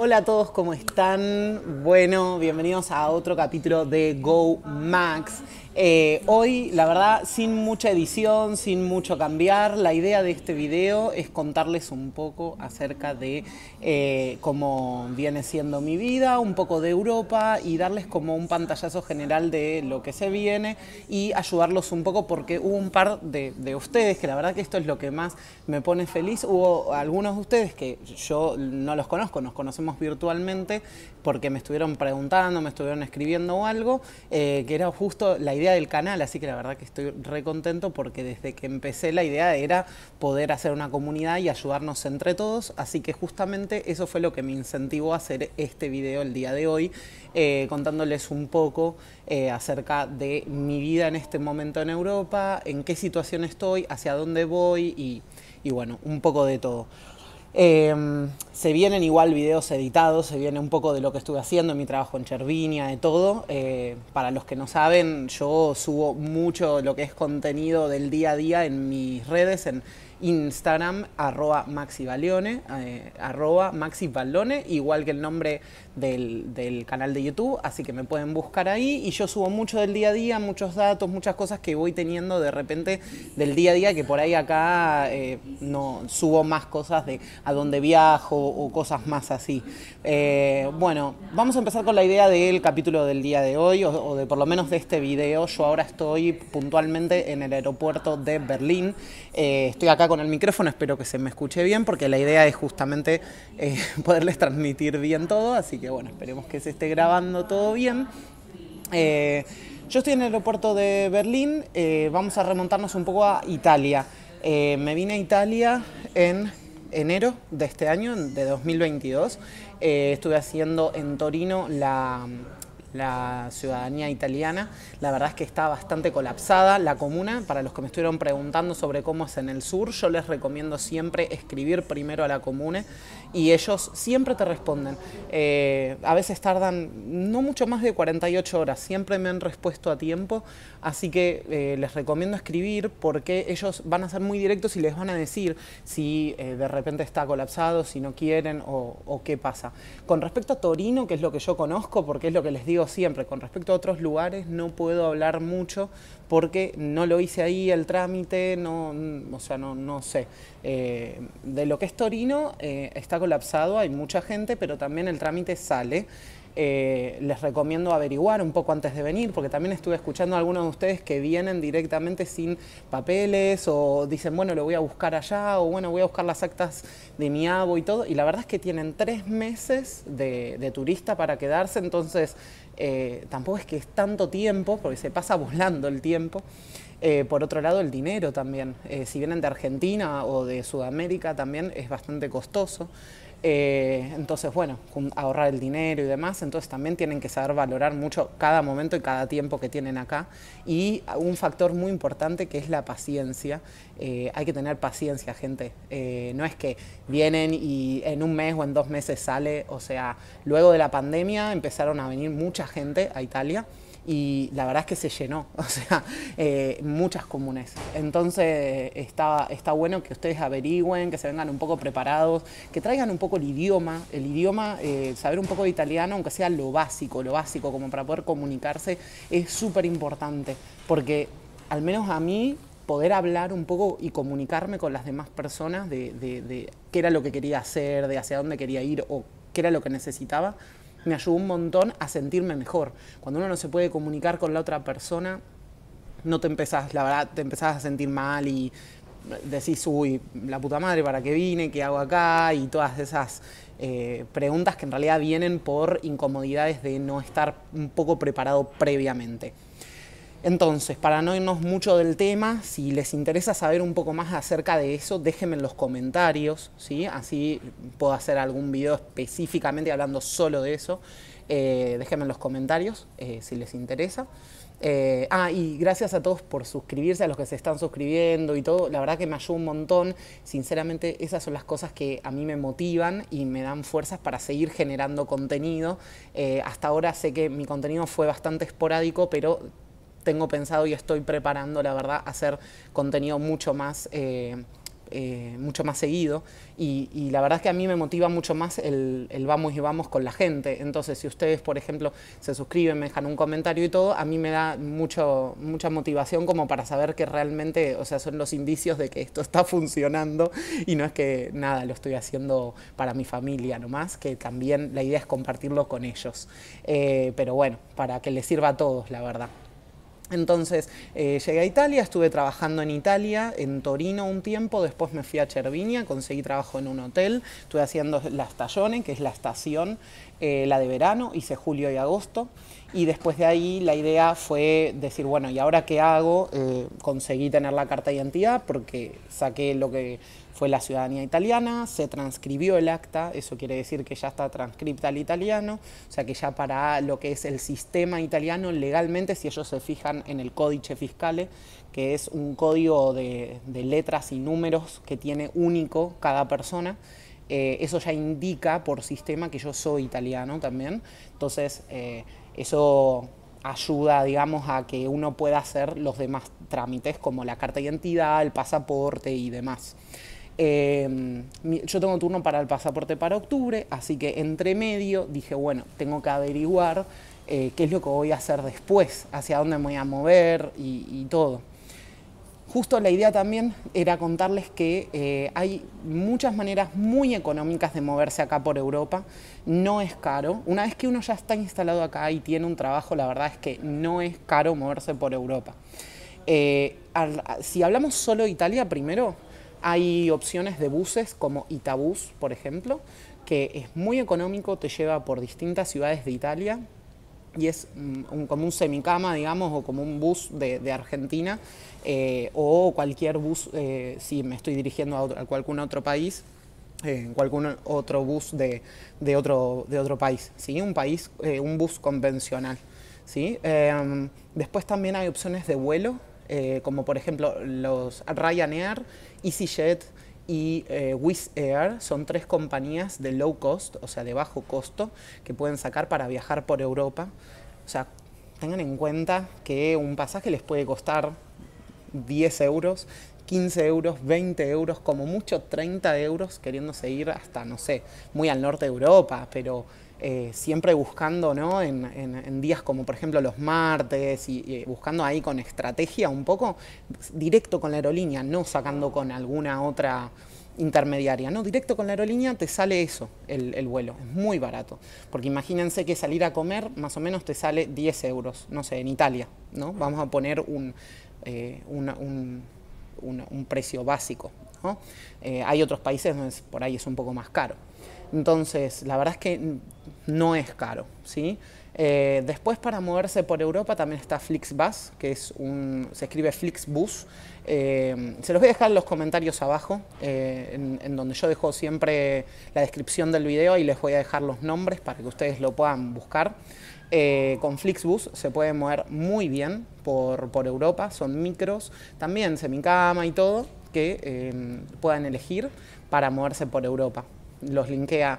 Hola a todos, ¿cómo están? Bueno, bienvenidos a otro capítulo de Go Max. Eh, hoy, la verdad, sin mucha edición, sin mucho cambiar, la idea de este video es contarles un poco acerca de eh, cómo viene siendo mi vida, un poco de Europa y darles como un pantallazo general de lo que se viene y ayudarlos un poco porque hubo un par de, ustedes, que la verdad que esto es lo que más me pone feliz, hubo algunos de ustedes que yo no los conozco, nos conocemos virtualmente porque me estuvieron preguntando, me estuvieron escribiendo o algo, eh, que era justo la idea del canal, así que la verdad que estoy re contento porque desde que empecé la idea era poder hacer una comunidad y ayudarnos entre todos, así que justamente eso fue lo que me incentivó a hacer este video el día de hoy, eh, contándoles un poco eh, acerca de mi vida en este momento en Europa, en qué situación estoy, hacia dónde voy y, bueno, un poco de todo. Em, se vienen igual videos editados, se viene un poco de lo que estuve haciendo, mi trabajo en Chervinia, de todo. Eh, para los que no saben, yo subo mucho lo que es contenido del día a día en mis redes, en Instagram, arroba Maxi eh, arroba Maxi igual que el nombre del, canal de YouTube, así que me pueden buscar ahí y yo subo mucho del día a día, muchos datos, muchas cosas que voy teniendo de repente del día a día, que por ahí acá eh, no subo más cosas de a dónde viajo o cosas más así. Eh, bueno, vamos a empezar con la idea del capítulo del día de hoy o, de por lo menos de este video. Yo ahora estoy puntualmente en el aeropuerto de Berlín. Eh, estoy acá con el micrófono, espero que se me escuche bien porque la idea es justamente poderles transmitir bien todo, así que bueno, esperemos que se esté grabando todo bien. Eh, yo estoy en el aeropuerto de Berlín, eh, vamos a remontarnos un poco a Italia. Eh, me vine a Italia en enero de este año, de 2022. estuve haciendo en Torino la, la ciudadanía italiana. La verdad es que está bastante colapsada la comuna. Para los que me estuvieron preguntando sobre cómo es en el sur, yo les recomiendo siempre escribir primero a la comuna y ellos siempre te responden. Eh, a veces tardan no mucho más de 48 horas, siempre me han respuesto a tiempo, así que eh, les recomiendo escribir porque ellos van a ser muy directos y les van a decir si eh, de repente está colapsado, si no quieren o qué pasa. Con respecto a Torino, que es lo que yo conozco, porque es lo que les digo siempre, con respecto a otros lugares no puedo hablar mucho porque no lo hice ahí el trámite, no, mm, o sea, no, no sé. Eh, de lo que es Torino, eh, está colapsado, hay mucha gente, pero también el trámite sale. Eh, les recomiendo averiguar un poco antes de venir, porque también estuve escuchando a algunos de ustedes que vienen directamente sin papeles o dicen, bueno, lo voy a buscar allá o bueno, voy a buscar las actas de mi abo y todo. Y la verdad es que tienen tres meses de, turista para quedarse, entonces eh, tampoco es que es tanto tiempo, porque se pasa volando el tiempo. Eh, por otro lado, el dinero también. si vienen de Argentina o de Sudamérica también es bastante costoso. Eh, entonces, bueno, ahorrar el dinero y demás, entonces también tienen que saber valorar mucho cada momento y cada tiempo que tienen acá. Y un factor muy importante que es la paciencia. Eh, hay que tener paciencia, gente. Eh, no es que vienen y en un mes o en dos meses sale, o sea, luego de la pandemia empezaron a venir mucha gente a Italia y la verdad es que se llenó, o sea, eh, muchas comunes. Entonces está, está bueno que ustedes averigüen, que se vengan un poco preparados, que traigan un poco el idioma, el idioma, eh, saber un poco de italiano, aunque sea lo básico, lo básico, como para poder comunicarse, es súper importante, porque al menos a mí poder hablar un poco y comunicarme con las demás personas de qué era lo que quería hacer, de hacia dónde quería ir o qué era lo que necesitaba, me ayudó un montón a sentirme mejor. Cuando uno no se puede comunicar con la otra persona, no te empezás, la verdad, te empezás a sentir mal y decís, uy, la puta madre, ¿para qué vine? ¿Qué hago acá? Y todas esas eh, preguntas que en realidad vienen por incomodidades de no estar un poco preparado previamente. Entonces, para no irnos mucho del tema, si les interesa saber un poco más acerca de eso, déjenme en los comentarios, ¿sí? así puedo hacer algún video específicamente hablando solo de eso. Eh, déjenme en los comentarios eh, si les interesa. Eh, ah, y gracias a todos por suscribirse, a los que se están suscribiendo y todo. La verdad que me ayuda un montón. Sinceramente, esas son las cosas que a mí me motivan y me dan fuerzas para seguir generando contenido. hasta ahora sé que mi contenido fue bastante esporádico, pero tengo pensado y estoy preparando, la verdad, hacer contenido mucho más... Eh, eh, mucho más seguido y, la verdad es que a mí me motiva mucho más el, vamos y vamos con la gente. Entonces, si ustedes, por ejemplo, se suscriben, me dejan un comentario y todo, a mí me da mucho, mucha motivación como para saber que realmente, o sea, son los indicios de que esto está funcionando y no es que nada, lo estoy haciendo para mi familia nomás, que también la idea es compartirlo con ellos. Eh, pero bueno, para que les sirva a todos, la verdad. Entonces eh, llegué a Italia, estuve trabajando en Italia, en Torino un tiempo, después me fui a Cervinia, conseguí trabajo en un hotel, estuve haciendo la tallones, que es la estación, eh, la de verano, hice julio y agosto, y después de ahí la idea fue decir, bueno, ¿y ahora qué hago? Eh, conseguí tener la carta de identidad porque saqué lo que fue la ciudadanía italiana, se transcribió el acta, eso quiere decir que ya está transcripta al italiano, o sea que ya para lo que es el sistema italiano legalmente, si ellos se fijan en el códice Fiscale, que es un código de, letras y números que tiene único cada persona, eh, eso ya indica por sistema que yo soy italiano también, entonces eh, eso ayuda, digamos, a que uno pueda hacer los demás trámites como la carta de identidad, el pasaporte y demás. Em, yo tengo turno para el pasaporte para octubre, así que entre medio dije, bueno, tengo que averiguar eh, qué es lo que voy a hacer después, hacia dónde me voy a mover y, todo. Justo la idea también era contarles que eh, hay muchas maneras muy económicas de moverse acá por Europa. No es caro. Una vez que uno ya está instalado acá y tiene un trabajo, la verdad es que no es caro moverse por Europa. Eh, si hablamos solo de Italia primero, hay opciones de buses como Itabus, por ejemplo, que es muy económico, te lleva por distintas ciudades de Italia y es mm, como un semicama, digamos, o como un bus de, Argentina eh, o cualquier bus, eh, si me estoy dirigiendo a, cualquier otro país, eh, en algún otro bus de, de, otro, de otro país, ¿sí? un, país un bus convencional. ¿sí? Em, después también hay opciones de vuelo, como por ejemplo los Ryanair EasyJet y eh, Wizz Air son tres compañías de low cost, o sea, de bajo costo, que pueden sacar para viajar por Europa. O sea, tengan en cuenta que un pasaje les puede costar 10 euros, 15 euros, 20 euros, como mucho 30 euros, queriéndose ir hasta, no sé, muy al norte de Europa, pero eh, siempre buscando En, días como por ejemplo los martes y, buscando ahí con estrategia un poco directo con la aerolínea, no sacando con alguna otra intermediaria, directo con la aerolínea te sale eso, el, vuelo, es muy barato, porque imagínense que salir a comer más o menos te sale 10 euros, no sé, en Italia, ¿no? Vamos a poner un eh, precio básico, eh, hay otros países por ahí es un poco más caro. Entonces, la verdad es que no es caro, ¿sí? Eh, después para moverse por Europa también está Flixbus, que es un, se escribe Flixbus. Eh, se los voy a dejar en los comentarios abajo, en, donde yo dejo siempre la descripción del video y les voy a dejar los nombres para que ustedes lo puedan buscar. con Flixbus se puede mover muy bien por, por Europa, son micros, también semicama y todo, que eh, puedan elegir para moverse por Europa. Los linkea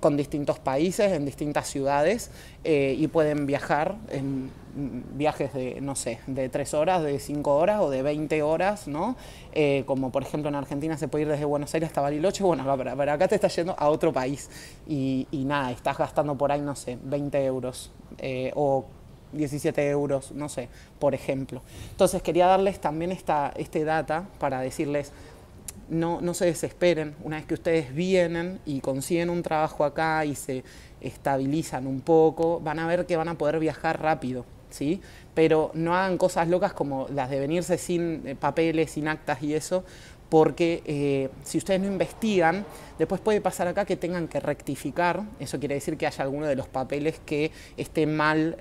con distintos países, en distintas ciudades, eh, y pueden viajar en mm, viajes de, no sé, de tres horas, de cinco horas o de 20 horas, ¿no? Eh, como por ejemplo en Argentina se puede ir desde Buenos Aires hasta Bariloche, bueno, para pero acá te estás yendo a otro país y, nada, estás gastando por ahí, no sé, 20 euros o 17 euros, no sé, por ejemplo. Entonces quería darles también esta, este data para decirles, no, no se desesperen, una vez que ustedes vienen y consiguen un trabajo acá y se estabilizan un poco, van a ver que van a poder viajar rápido. ¿sí? Pero no hagan cosas locas como las de venirse sin eh, papeles, sin actas y eso, porque eh, si ustedes no investigan, después puede pasar acá que tengan que rectificar, eso quiere decir que haya alguno de los papeles que esté mal,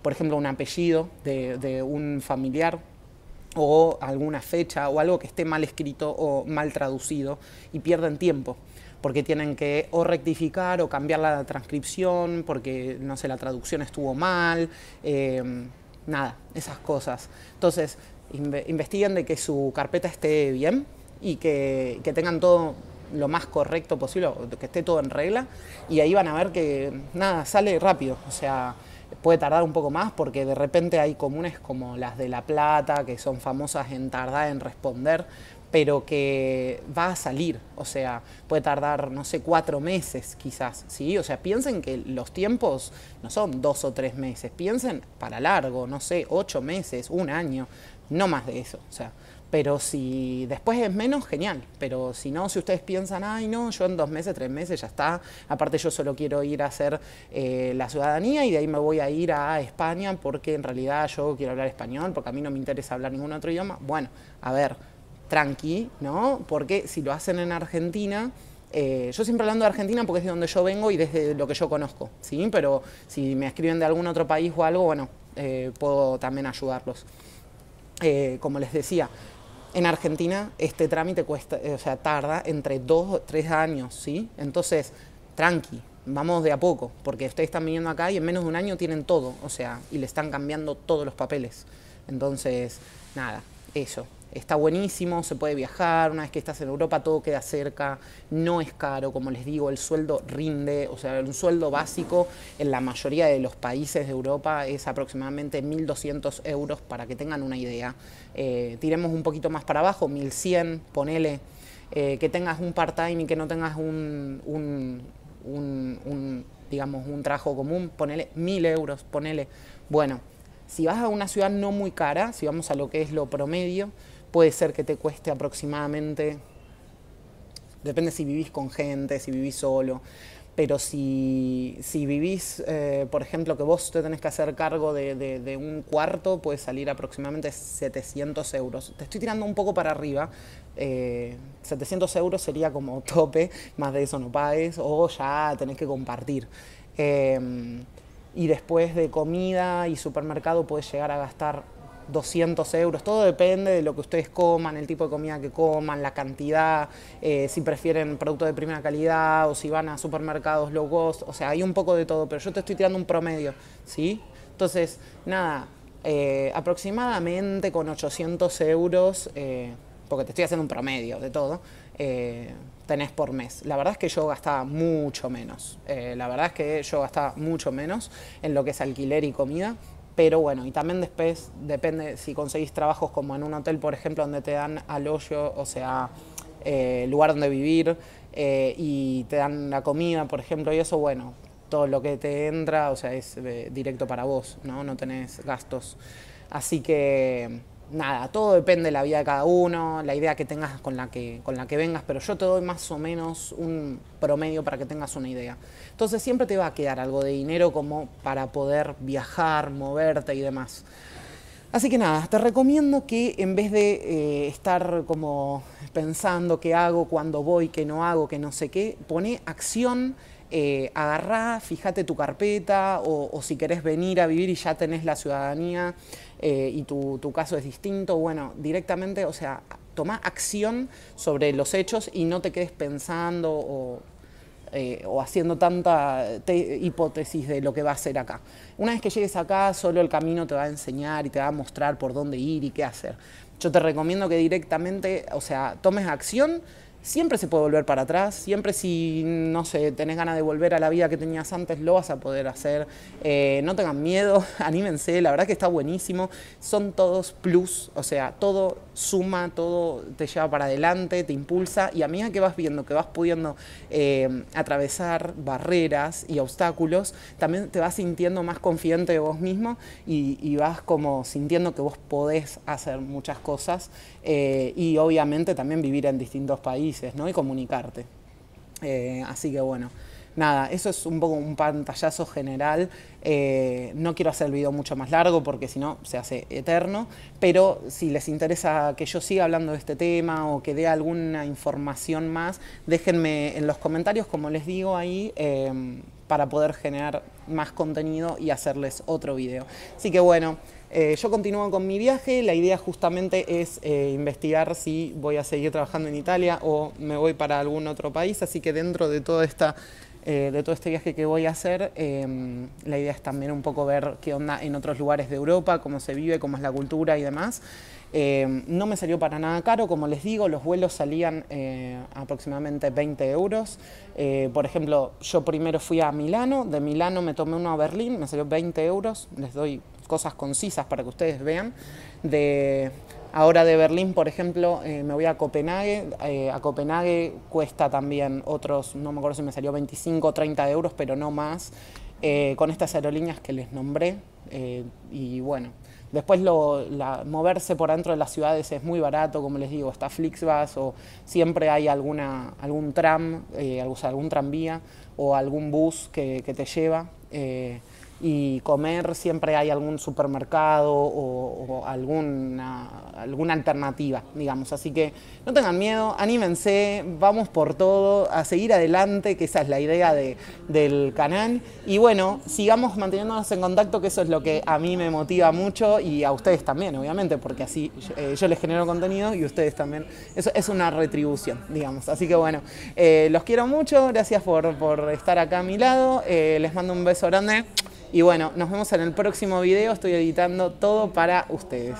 por ejemplo, un apellido de, un familiar o alguna fecha o algo que esté mal escrito o mal traducido y pierden tiempo porque tienen que o rectificar o cambiar la transcripción porque no sé la traducción estuvo mal eh, nada esas cosas entonces investiguen de que su carpeta esté bien y que, que tengan todo lo más correcto posible, que esté todo en regla, y ahí van a ver que nada, sale rápido, o sea, puede tardar un poco más porque de repente hay comunes como las de La Plata, que son famosas en tardar en responder, pero que va a salir, o sea, puede tardar, no sé, cuatro meses quizás, ¿sí? O sea, piensen que los tiempos no son dos o tres meses, piensen para largo, no sé, ocho meses, un año, no más de eso. sea, pero si después es menos, genial. Pero si no, si ustedes piensan, ay, no, yo en dos meses, tres meses ya está. Aparte, yo solo quiero ir a hacer eh, la ciudadanía y de ahí me voy a ir a España porque en realidad yo quiero hablar español, porque a mí no me interesa hablar ningún otro idioma. Bueno, a ver, tranqui, ¿no? Porque si lo hacen en Argentina. Eh, yo siempre hablando de Argentina porque es de donde yo vengo y desde lo que yo conozco, ¿sí? Pero si me escriben de algún otro país o algo, bueno, eh, puedo también ayudarlos. Eh, como les decía, en Argentina este trámite cuesta, eh, o sea, tarda entre dos o tres años, ¿sí? Entonces, tranqui, vamos de a poco, porque ustedes están viniendo acá y en menos de un año tienen todo, o sea, y le están cambiando todos los papeles. Entonces, nada, eso está buenísimo, se puede viajar, una vez que estás en Europa todo queda cerca, no es caro, como les digo, el sueldo rinde, o sea, un sueldo básico en la mayoría de los países de Europa es aproximadamente 1.200 euros para que tengan una idea. Eh, tiremos un poquito más para abajo, 1.100, ponele, eh, que tengas un part-time y que no tengas un, digamos, un trabajo común, ponele 1.000 euros, ponele, bueno. Si vas a una ciudad no muy cara, si vamos a lo que es lo promedio, puede ser que te cueste aproximadamente, depende si vivís con gente, si vivís solo, pero si, vivís, eh, por ejemplo, que vos te tenés que hacer cargo de, un cuarto, puede salir aproximadamente 700 euros. Te estoy tirando un poco para arriba. 700 eh, euros sería como tope, más de eso no pagues, o ya tenés que compartir. Eh, y después de comida y supermercado puedes llegar a gastar 200 euros. Todo depende de lo que ustedes coman, el tipo de comida que coman, la cantidad, eh, si prefieren productos de primera calidad o si van a supermercados low cost. O sea, hay un poco de todo, pero yo te estoy tirando un promedio, ¿sí? Entonces, nada, eh, aproximadamente con 800 euros, eh, porque te estoy haciendo un promedio de todo, tenés por mes. La verdad es que yo gastaba mucho menos. la verdad es que yo gastaba mucho menos en lo que es alquiler y comida. Pero bueno, y también después depende si conseguís trabajos como en un hotel, por ejemplo, donde te dan hoyo, o sea, eh, lugar donde vivir eh, y te dan la comida, por ejemplo, y eso, bueno, todo lo que te entra, o sea, es eh, directo para vos, ¿no? No tenés gastos. Así que nada, todo depende de la vida de cada uno, la idea que tengas con la que, con la que vengas, pero yo te doy más o menos un promedio para que tengas una idea. Entonces siempre te va a quedar algo de dinero como para poder viajar, moverte y demás. Así que nada, te recomiendo que en vez de eh, estar como pensando qué hago, cuándo voy, qué no hago, qué no sé qué, pone acción eh, agarrá, fíjate tu carpeta o, si querés venir a vivir y ya tenés la ciudadanía eh, y tu, caso es distinto, bueno, directamente, o sea, toma acción sobre los hechos y no te quedes pensando o, eh, o haciendo tanta hipótesis de lo que va a ser acá. Una vez que llegues acá, solo el camino te va a enseñar y te va a mostrar por dónde ir y qué hacer. Yo te recomiendo que directamente, o sea, tomes acción Siempre se puede volver para atrás, siempre si, no sé, tenés ganas de volver a la vida que tenías antes, lo vas a poder hacer. Eh, no tengan miedo, anímense, la verdad que está buenísimo. Son todos plus, o sea, todo suma, todo te lleva para adelante, te impulsa y a medida que vas viendo, que vas pudiendo eh, atravesar barreras y obstáculos, también te vas sintiendo más confiante de vos mismo y, vas como sintiendo que vos podés hacer muchas cosas eh, y obviamente también vivir en distintos países ¿no? Y comunicarte. Eh, así que bueno, nada, eso es un poco un pantallazo general. Eh, no quiero hacer el video mucho más largo porque si no se hace eterno, pero si les interesa que yo siga hablando de este tema o que dé alguna información más, déjenme en los comentarios, como les digo ahí. Eh, para poder generar más contenido y hacerles otro video. Así que bueno, eh, yo continúo con mi viaje, la idea justamente es eh, investigar si voy a seguir trabajando en Italia o me voy para algún otro país, así que dentro de, toda esta, eh, de todo este viaje que voy a hacer, em, la idea es también un poco ver qué onda en otros lugares de Europa, cómo se vive, cómo es la cultura y demás. Eh, no me salió para nada caro, como les digo, los vuelos salían eh, aproximadamente 20 euros. Eh, por ejemplo, yo primero fui a Milano, de Milano me tomé uno a Berlín, me salió 20 euros, les doy cosas concisas para que ustedes vean. De, ahora de Berlín, por ejemplo, me voy a Copenhague, a Copenhague cuesta también otros, no me acuerdo si me salió 25 o 30 euros, pero no más, con estas aerolíneas que les nombré. y bueno. Después lo, moverse por dentro de las ciudades es muy barato, como les digo, está Flixbus o siempre hay alguna, algún tram, eh, algún, tranvía o algún bus que, te lleva. Eh, y comer siempre hay algún supermercado o, alguna, alguna alternativa, digamos. Así que no tengan miedo, anímense, vamos por todo, a seguir adelante, que esa es la idea de, del canal. Y bueno, sigamos manteniéndonos en contacto, que eso es lo que a mí me motiva mucho y a ustedes también, obviamente, porque así eh, yo les genero contenido y ustedes también. Eso es una retribución, digamos. Así que bueno, eh, los quiero mucho, gracias por, por estar acá a mi lado, eh, les mando un beso grande. Y bueno, nos vemos en el próximo video. Estoy editando todo para ustedes.